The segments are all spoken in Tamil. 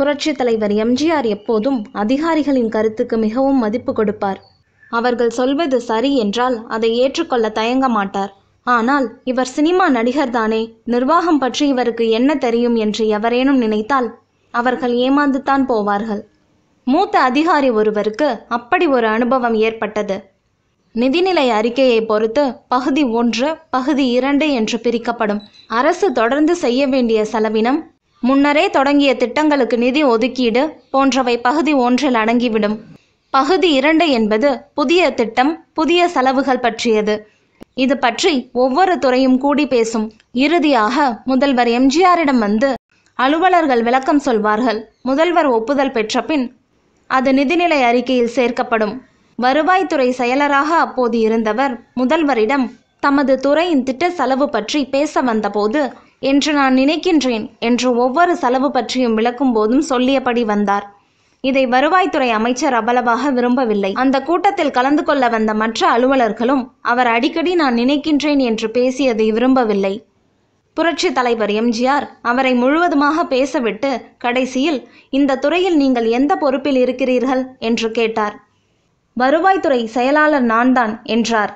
புரட்சித் தலைவர் எம்ஜிஆர் எப்போதும் அதிகாரிகளின் கருத்துக்கு மிகவும் மதிப்பு கொடுப்பார் அவர்கள் சொல்வது சரி என்றால் அதை ஏற்றுக்கொள்ள தயங்க மாட்டார் ஆனால் இவர் சினிமா நடிகர்தானே நிர்வாகம் பற்றி இவருக்கு என்ன தெரியும் என்று எவரேனும் நினைத்தால் அவர்கள் ஏமாந்துத்தான் போவார்கள் மூத்த அதிகாரி ஒருவருக்கு அப்படி ஒரு அனுபவம் ஏற்பட்டது நிதிநிலை அறிக்கையை பொறுத்து பகுதி ஒன்று பகுதி இரண்டு என்று பிரிக்கப்படும் அரசு தொடர்ந்து செய்ய வேண்டிய செலவினம் முன்னரே தொடங்கிய திட்டங்களுக்கு நிதி ஒதுக்கீடு போன்றவை பகுதி ஒன்றில் அடங்கிவிடும் பகுதி இரண்டு என்பது புதிய திட்டம் புதிய செலவுகள் பற்றியது இது பற்றி ஒவ்வொரு துறையும் கூடி பேசும் இறுதியாக முதல்வர் எம்ஜிஆரிடம் வந்து அலுவலர்கள் விளக்கம் சொல்வார்கள் முதல்வர் ஒப்புதல் பெற்ற பின் அது நிதிநிலை அறிக்கையில் சேர்க்கப்படும் வருவாய்த்துறை செயலராக அப்போது இருந்தவர் முதல்வரிடம் தமது துறையின் திட்ட செலவு பற்றி பேச வந்தபோது என்று நான் நினைக்கின்றேன் என்று ஒவ்வொரு செலவு பற்றியும் விளக்கும் போதும் சொல்லியபடி வந்தார் இதை வருவாய்த்துறை அமைச்சர் அவ்வளவாக விரும்பவில்லை அந்த கூட்டத்தில் கலந்து கொள்ள வந்த மற்ற அலுவலர்களும் அவர் அடிக்கடி நான் நினைக்கின்றேன் என்று பேசியதை விரும்பவில்லை புரட்சி தலைவர் எம்ஜிஆர் அவரை முழுவதுமாக பேசவிட்டு கடைசியில் இந்த துறையில் நீங்கள் எந்த பொறுப்பில் இருக்கிறீர்கள் என்று கேட்டார் வருவாய்த்துறை செயலாளர் நான்தான் என்றார்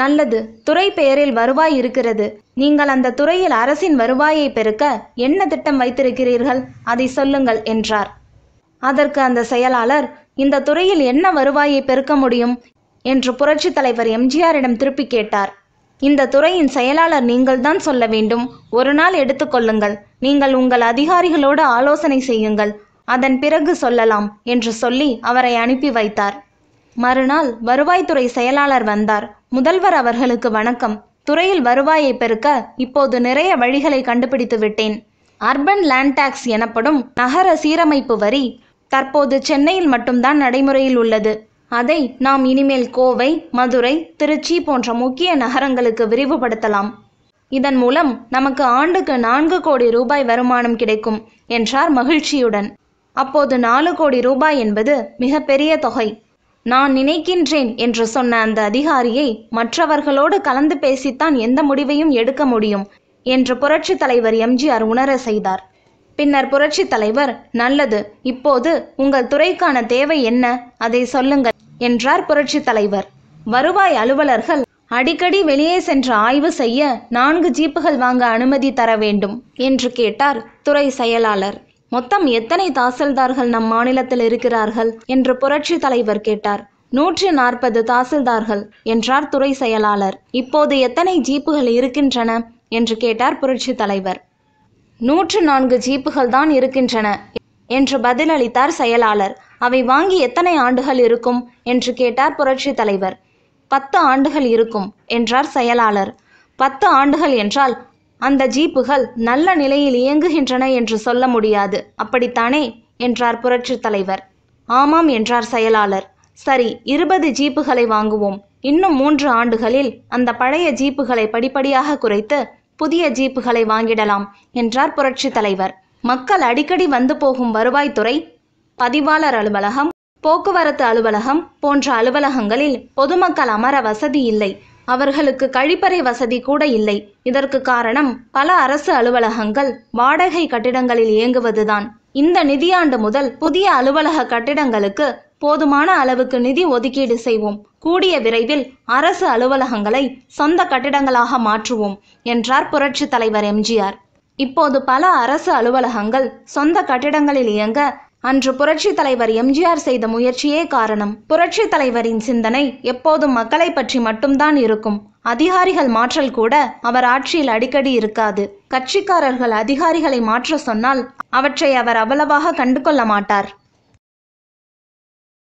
நல்லது துறை பெயரில் வருவாய் இருக்கிறது நீங்கள் அந்த துறையில் அரசின் வருவாயை பெருக்க என்ன திட்டம் வைத்திருக்கிறீர்கள் அதை சொல்லுங்கள் என்றார் அதற்கு அந்த செயலாளர் இந்த துறையில் என்ன வருவாயை பெருக்க முடியும் என்று புரட்சித் தலைவர் எம்ஜிஆரிடம் திருப்பி கேட்டார் இந்த துறையின் செயலாளர் நீங்கள்தான் சொல்ல வேண்டும் ஒரு நாள் எடுத்துக்கொள்ளுங்கள் நீங்கள் உங்கள் அதிகாரிகளோடு ஆலோசனை செய்யுங்கள் அதன் பிறகு சொல்லலாம் என்று சொல்லி அவரை அனுப்பி வைத்தார் மறுநாள் வருவாய்த்துறை செயலாளர் வந்தார் முதல்வர் அவர்களுக்கு வணக்கம் துறையில் வருவாயை பெருக்க இப்போது நிறைய வழிகளை கண்டுபிடித்து விட்டேன் அர்பன் லேண்ட் டாக்ஸ் எனப்படும் நகர சீரமைப்பு வரி தற்போது சென்னையில் மட்டும்தான் நடைமுறையில் உள்ளது அதை நாம் இனிமேல் கோவை மதுரை திருச்சி போன்ற முக்கிய நகரங்களுக்கு விரிவுபடுத்தலாம் இதன் மூலம் நமக்கு ஆண்டுக்கு நான்கு கோடி ரூபாய் வருமானம் கிடைக்கும் என்றார் மகிழ்ச்சியுடன் அப்போது நாலு கோடி ரூபாய் என்பது மிகப்பெரிய தொகை நான் நினைக்கின்றேன் என்று சொன்ன அந்த அதிகாரியை மற்றவர்களோடு கலந்து பேசித்தான் எந்த முடிவையும் எடுக்க முடியும் என்று புரட்சி தலைவர் எம்ஜிஆர் உணர செய்தார் பின்னர் புரட்சி தலைவர் நல்லது இப்போது உங்கள் துறைக்கான தேவை என்ன அதை சொல்லுங்கள் என்றார் புரட்சி தலைவர் வருவாய் அலுவலர்கள் அடிக்கடி வெளியே சென்று ஆய்வு செய்ய நான்கு ஜீப்புகள் வாங்க அனுமதி தர வேண்டும் என்று கேட்டார் துறை செயலாளர் மொத்தம் எத்தனை தாசில்தார்கள் நம் மாநிலத்தில் இருக்கிறார்கள் என்று புரட்சி தலைவர் கேட்டார் நூற்றி நாற்பது தாசில்தார்கள் என்றார் துறை செயலாளர் இப்போது எத்தனை ஜீப்புகள் இருக்கின்றன என்று கேட்டார் புரட்சி தலைவர் நூற்று நான்கு ஜீப்புகள் தான் இருக்கின்றன என்று பதிலளித்தார் செயலாளர் அவை வாங்கி எத்தனை ஆண்டுகள் இருக்கும் என்று கேட்டார் புரட்சி தலைவர் பத்து ஆண்டுகள் இருக்கும் என்றார் செயலாளர் பத்து ஆண்டுகள் என்றால் அந்த ஜீப்புகள் நல்ல நிலையில் இயங்குகின்றன என்று சொல்ல முடியாது அப்படித்தானே என்றார் புரட்சி தலைவர் ஆமாம் என்றார் செயலாளர் சரி இருபது ஜீப்புகளை வாங்குவோம் இன்னும் மூன்று ஆண்டுகளில் அந்த பழைய ஜீப்புகளை படிப்படியாக குறைத்து புதிய ஜீப்புகளை வாங்கிடலாம் என்றார் புரட்சி தலைவர் மக்கள் அடிக்கடி வந்து போகும் வருவாய்த்துறை பதிவாளர் அலுவலகம் போக்குவரத்து அலுவலகம் போன்ற அலுவலகங்களில் பொதுமக்கள் அமர வசதி இல்லை அவர்களுக்கு கழிப்பறை வசதி கூட இல்லை இதற்கு காரணம் பல அரசு அலுவலகங்கள் வாடகை கட்டிடங்களில் இயங்குவதுதான் இந்த நிதியாண்டு முதல் புதிய அலுவலக கட்டிடங்களுக்கு போதுமான அளவுக்கு நிதி ஒதுக்கீடு செய்வோம் கூடிய விரைவில் அரசு அலுவலகங்களை சொந்த கட்டிடங்களாக மாற்றுவோம் என்றார் புரட்சி தலைவர் எம்ஜிஆர் இப்போது பல அரசு அலுவலகங்கள் சொந்த கட்டிடங்களில் இயங்க அன்று புரட்சி தலைவர் எம்ஜிஆர் செய்த முயற்சியே காரணம் புரட்சி தலைவரின் சிந்தனை எப்போதும் மக்களை பற்றி மட்டும்தான் இருக்கும் அதிகாரிகள் மாற்றல் கூட அவர் ஆட்சியில் அடிக்கடி இருக்காது கட்சிக்காரர்கள் அதிகாரிகளை மாற்ற சொன்னால் அவற்றை அவர் அவ்வளவாக கண்டுகொள்ள மாட்டார்